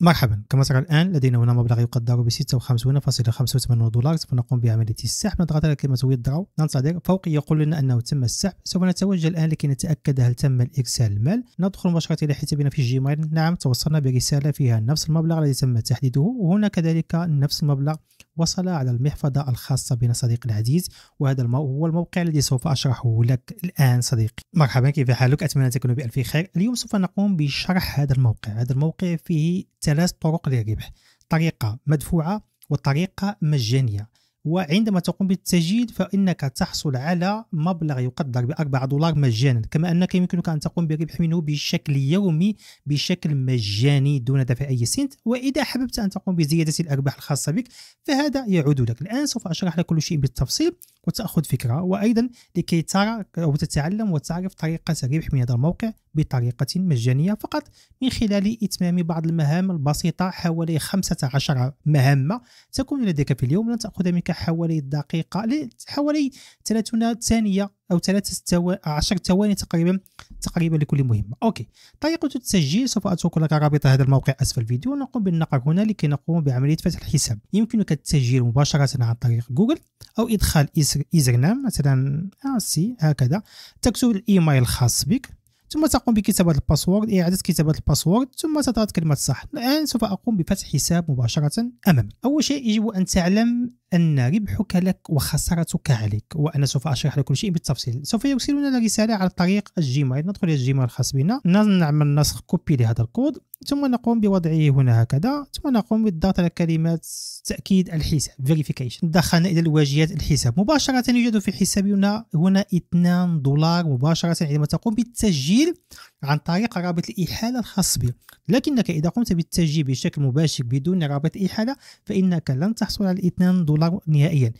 مرحبا كما ترى الآن لدينا هنا مبلغ يقدر ب 56.85 دولار سوف نقوم بعملية السحب نضغط على كلمة ويدرو ننتظر فوق يقول لنا أنه تم السحب سوف نتوجه الآن لكي نتأكد هل تم إرسال المال ندخل مباشرة إلى حسابنا في جيميل نعم توصلنا برسالة فيها نفس المبلغ الذي تم تحديده وهنا كذلك نفس المبلغ وصل على المحفظة الخاصة بنا صديقي العزيز وهذا هو الموقع الذي سوف أشرحه لك الآن صديقي مرحبا كيف حالك أتمنى تكون بألف خير اليوم سوف نقوم بشرح هذا الموقع هذا الموقع فيه ثلاث طرق للربح طريقة مدفوعة وطريقة مجانية وعندما تقوم بالتسجيل فإنك تحصل على مبلغ يقدر ب 4 دولار مجانا كما أنك يمكنك أن تقوم بربح منه بشكل يومي بشكل مجاني دون دفع أي سنت وإذا حببت أن تقوم بزيادة الأرباح الخاصة بك فهذا يعود لك الآن سوف أشرح لك كل شيء بالتفصيل وتأخذ فكرة وأيضا لكي ترى أو تتعلم وتعرف طريقة الربح من هذا الموقع بطريقة مجانية فقط من خلال إتمام بعض المهام البسيطة حوالي 15 مهمة تكون لديك في اليوم لن تأخذ منك حوالي دقيقة حوالي 30 ثانية أو 3 10 ثواني تقريبا تقريبا لكل مهمة أوكي طريقة التسجيل سوف أترك لك رابط هذا الموقع أسفل الفيديو ونقوم بالنقر هنا لكي نقوم بعملية فتح الحساب يمكنك التسجيل مباشرة عن طريق جوجل أو إدخال إزر... إزرنام مثلا آسي آه، هكذا تكتب الإيميل الخاص بك ثم تقوم بكتابة الباسورد إعادة كتابة الباسورد ثم تضغط كلمة صح الآن سوف أقوم بفتح حساب مباشرة أمامك أول شيء يجب أن تعلم أن ربحك لك وخسارتك عليك وأنا سوف أشرح لك كل شيء بالتفصيل سوف يرسلون رسالة على طريق الجيميل ندخل إلى الجيميل الخاص بنا نعمل نسخ كوبي لهذا الكود ثم نقوم بوضعه هنا هكذا ثم نقوم بالضغط على كلمات تأكيد الحساب فيريفيكيشن دخلنا إلى الواجهات الحساب مباشرة يوجد في حسابنا هنا 2 دولار مباشرة عندما تقوم بالتسجيل عن طريق رابط الإحالة الخاص بك لكنك إذا قمت بالتسجيل بشكل مباشر بدون رابط إحالة فإنك لن تحصل على 2 دولار نهائيا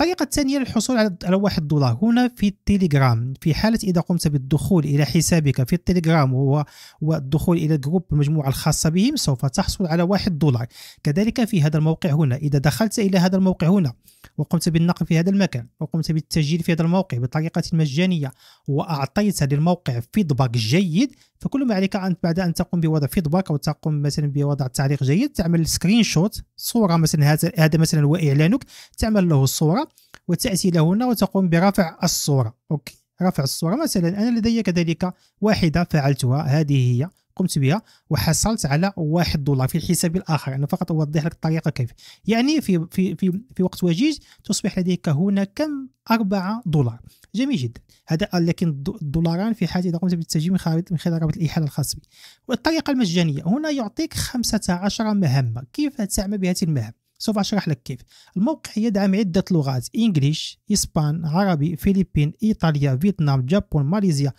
الطريقة الثانية للحصول على واحد دولار هنا في التليجرام في حالة إذا قمت بالدخول إلى حسابك في التليجرام هو والدخول إلى جروب المجموعة الخاصة بهم سوف تحصل على واحد دولار كذلك في هذا الموقع هنا إذا دخلت إلى هذا الموقع هنا وقمت بالنقل في هذا المكان وقمت بالتسجيل في هذا الموقع بطريقة مجانية وأعطيت للموقع فيدباك جيد فكل ما عليك أن بعد أن تقوم بوضع فيدباك أو تقوم مثلا بوضع تعليق جيد تعمل سكرين شوت صورة مثلا هذا هذا مثلا هو إعلانك تعمل له الصورة وتأتي له هنا وتقوم برفع الصورة أوكي رفع الصورة مثلا أنا لدي كذلك واحدة فعلتها هذه هي قمت بها وحصلت على واحد دولار في الحساب الاخر انا يعني فقط اوضح لك الطريقه كيف يعني في في في, في وقت وجيز تصبح لديك هنا كم 4 دولار جميل جدا هذا لكن الدولاران في حاجه اذا قمت بالتسجيل من خلال من خلال رابط الاحاله الخاص بي والطريقه المجانيه هنا يعطيك 15 مهمه كيف تعمل بهذه المهام سوف اشرح لك كيف الموقع يدعم عده لغات انجليش اسبان عربي فيلبين ايطاليا فيتنام جابون ماليزيا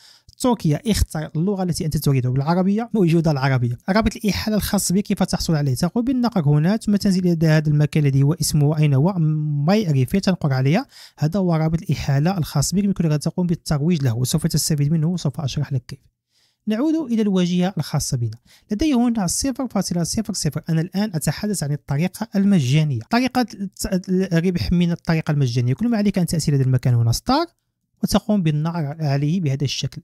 التركية اختر اللغة التي أنت تريدها بالعربية موجودة العربية رابط الإحالة الخاص بك كيف تحصل عليه تقوم بالنقر هنا ثم تنزل إلى هذا المكان الذي هو اسمه أين هو ريفي تنقر عليه هذا هو رابط الإحالة الخاص بك يمكنك تقوم بالترويج له وسوف تستفيد منه وسوف أشرح لك كيف نعود إلى الواجهة الخاصة بنا لدي هنا 0.00 أنا الآن أتحدث عن الطريقة المجانية طريقة الربح من الطريقة المجانية كل ما عليك أن تأتي هذا المكان هنا ستار وتقوم بالنقر عليه بهذا الشكل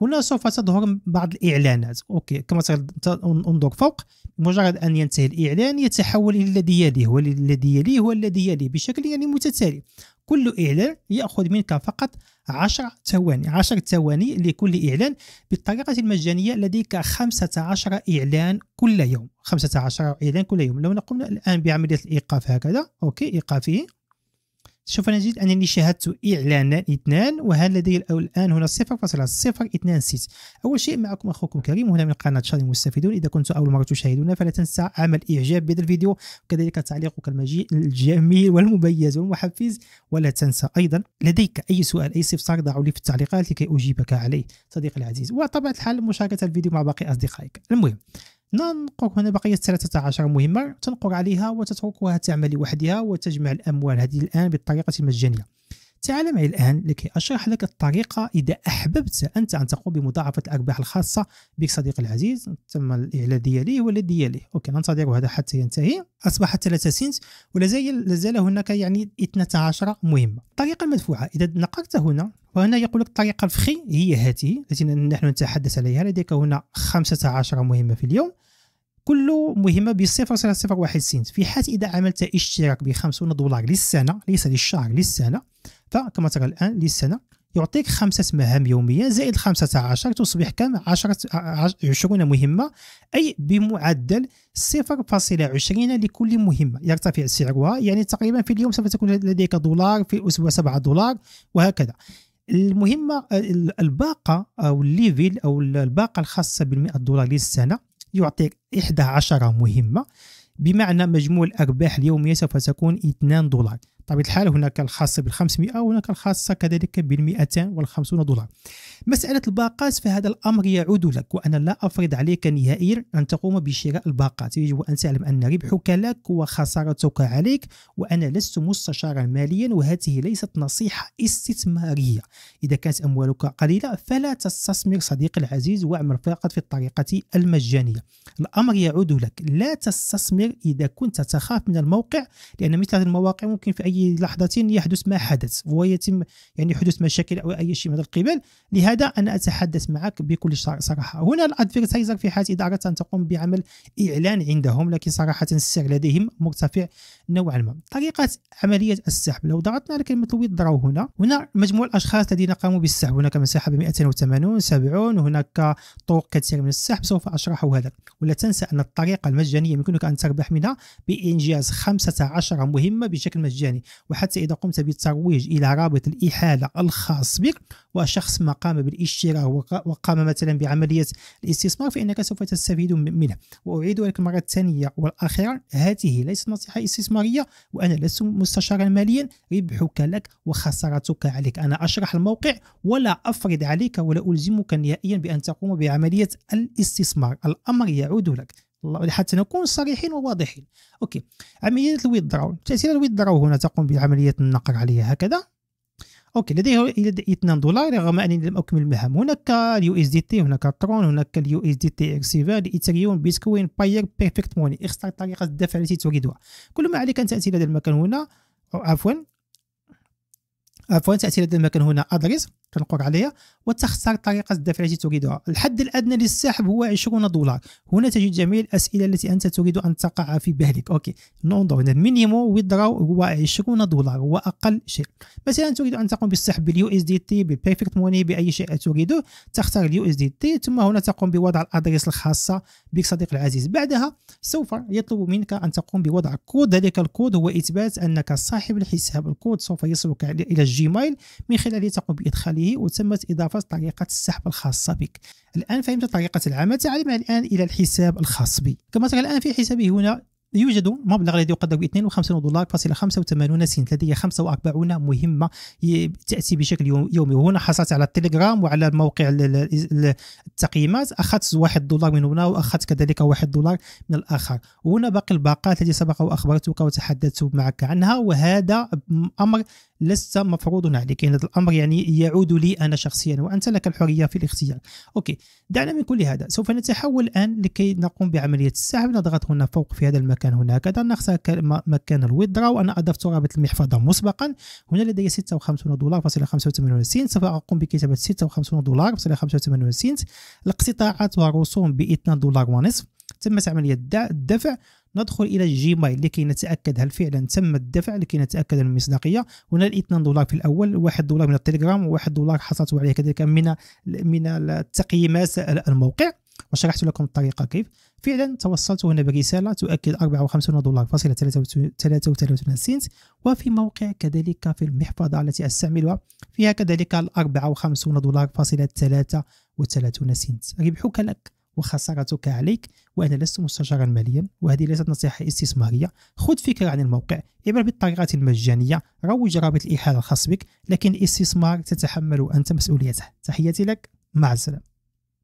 هنا سوف تظهر بعض الإعلانات أوكي كما انظر فوق مجرد أن ينتهي الإعلان يتحول إلى الذي يليه والذي يليه والذي يليه بشكل يعني متتالي كل إعلان يأخذ منك فقط 10 ثواني 10 ثواني لكل إعلان بالطريقة المجانية لديك 15 إعلان كل يوم 15 إعلان كل يوم لو قمنا الآن بعملية الإيقاف هكذا أوكي إيقافه شوف انا نجد أنني شاهدت إعلانا اثنان وهل لدي الآن هنا 0.026 أول شيء معكم أخوكم كريم هنا من قناة شاري المستفيدون إذا كنت أول مرة تشاهدونا فلا تنسى عمل إعجاب بهذا الفيديو وكذلك تعليقك الجميل والمميز والمحفز ولا تنسى أيضا لديك أي سؤال أي استفسار ضعه لي في التعليقات لكي أجيبك عليه صديقي العزيز وطبعا الحال مشاركة الفيديو مع باقي أصدقائك المهم ننقر هنا بقية 13 مهمة تنقر عليها وتتركها تعمل لوحدها وتجمع الأموال هذه الآن بالطريقة المجانية تعال معي الآن لكي أشرح لك الطريقة إذا أحببت أنت أن تقوم بمضاعفة الأرباح الخاصة بك صديقي العزيز تم الإعلان ديالي والذي ديالي أوكي ننتظر هذا حتى ينتهي أصبح 3 سنت ولازال هناك يعني 12 مهمة الطريقة المدفوعة إذا نقرت هنا وهنا يقول لك الطريقة الفخي هي هذه التي نحن نتحدث عليها لديك هنا 15 مهمة في اليوم كل مهمه ب 0.01 سنت في حال اذا عملت اشتراك ب 50 دولار للسنه ليس للشهر للسنه كما ترى الآن للسنة يعطيك خمسة مهام يومية زائد خمسة عشر تصبح كم عشرة عشرون مهمة أي بمعدل صفر فاصلة عشرين لكل مهمة يرتفع سعرها يعني تقريبا في اليوم سوف تكون لديك دولار في الأسبوع سبعة دولار وهكذا المهمة الباقة أو الليفل أو الباقة الخاصة بالمئة دولار للسنة يعطيك إحدى مهمة بمعنى مجموع الأرباح اليومية سوف تكون 2 دولار طبيعة الحال هناك الخاصه بال 500 وهناك الخاصه كذلك بال 250 دولار مساله الباقات فهذا الامر يعود لك وانا لا افرض عليك نهائيا ان تقوم بشراء الباقات يجب ان تعلم ان ربحك لك وخسارتك عليك وانا لست مستشارا ماليا وهذه ليست نصيحه استثماريه اذا كانت اموالك قليله فلا تستثمر صديقي العزيز واعمل فقط في الطريقه المجانيه الامر يعود لك لا تستثمر اذا كنت تخاف من الموقع لان مثل هذه المواقع ممكن في اي أي لحظة يحدث ما حدث ويتم يعني حدوث مشاكل أو أي شيء من هذا القبيل لهذا أنا أتحدث معك بكل صراحة هنا الأدفيرتايزر في حال إذا أردت أن تقوم بعمل إعلان عندهم لكن صراحة السعر لديهم مرتفع نوعا ما طريقة عملية السحب لو ضغطنا على كلمة دراو هنا هنا مجموع الأشخاص الذين قاموا بالسحب هناك من سحب 280 70 هناك طرق كثيرة من السحب سوف أشرح هذا ولا تنسى أن الطريقة المجانية يمكنك أن تربح منها بإنجاز 15 مهمة بشكل مجاني وحتى إذا قمت بالترويج إلى رابط الإحالة الخاص بك وشخص ما قام بالاشتراك وقام مثلا بعملية الاستثمار فإنك سوف تستفيد منه وأعيد لك المرة الثانية والأخيرة هذه ليست نصيحة استثمار الاستثماريه وانا لست مستشارا ماليا ربحك لك وخسارتك عليك انا اشرح الموقع ولا افرض عليك ولا الزمك نهائيا بان تقوم بعمليه الاستثمار الامر يعود لك حتى نكون صريحين وواضحين اوكي عمليه الويدراو تاثير الويدراو هنا تقوم بعمليه النقر عليها هكذا اوكي لديه لدي 2 دولار رغم انني لم اكمل المهام هناك اليو اس دي تي هناك ترون هناك اليو اس دي تي اكسيفا ايثريوم بيتكوين باير بيرفكت موني اختار طريقه الدفع التي تريدها كل ما عليك ان تاتي لدى المكان هنا عفوا عفوا تاتي لدى المكان هنا ادريس كنقر عليها وتختار طريقه الدفع التي تريدها الحد الادنى للسحب هو 20 دولار هنا تجد جميع الاسئله التي انت تريد ان تقع في بالك اوكي ننظر هنا المينيمو ويدرو هو 20 دولار هو اقل شيء مثلا تريد ان تقوم بالسحب باليو اس دي تي بالبيرفكت موني باي شيء تريده تختار اليو اس دي تي ثم هنا تقوم بوضع الادريس الخاصه بك صديقي العزيز بعدها سوف يطلب منك ان تقوم بوضع كود ذلك الكود هو اثبات انك صاحب الحساب الكود سوف يصلك الى الجيميل من خلاله تقوم بادخاله به وتمت إضافة طريقة السحب الخاصة بك الآن فهمت طريقة العمل تعال الآن إلى الحساب الخاص بي كما ترى الآن في حسابي هنا يوجد مبلغ الذي يقدر ب 52 دولار فاصلة 85 سنت لدي 45 مهمة تأتي بشكل يومي وهنا حصلت على التليجرام وعلى موقع التقييمات أخذت 1 دولار من هنا وأخذت كذلك 1 دولار من الآخر وهنا باقي الباقات التي سبق وأخبرتك وتحدثت معك عنها وهذا أمر لست مفروض عليك يعني هذا الامر يعني يعود لي انا شخصيا وانت لك الحريه في الاختيار اوكي دعنا من كل هذا سوف نتحول الان لكي نقوم بعمليه السحب نضغط هنا فوق في هذا المكان هنا هكذا نختار مكان الويدرا وانا اضفت رابط المحفظه مسبقا هنا لدي 56 دولار فاصلة 85 سنت سوف اقوم بكتابه 56 دولار فاصلة 85 سنت الاقتطاعات والرسوم ب 2 دولار ونصف تمت عملية الدفع ندخل إلى جيميل لكي نتأكد هل فعلا تم الدفع لكي نتأكد من المصداقية هنا 2 دولار في الأول واحد دولار من التليجرام وواحد دولار حصلت عليه كذلك من من التقييمات الموقع وشرحت لكم الطريقة كيف فعلا توصلت هنا برسالة تؤكد 54 دولار فاصلة 33 سنت وفي موقع كذلك في المحفظة التي أستعملها فيها كذلك 54 دولار فاصلة 33 سنت ربحك لك وخسارتك عليك وأنا لست مستشارا ماليا وهذه ليست نصيحة استثمارية خذ فكرة عن الموقع اعمل بالطريقة المجانية روج رابط الاحاله الخاص بك لكن الاستثمار تتحمل أنت مسؤوليته تحياتي لك مع السلامة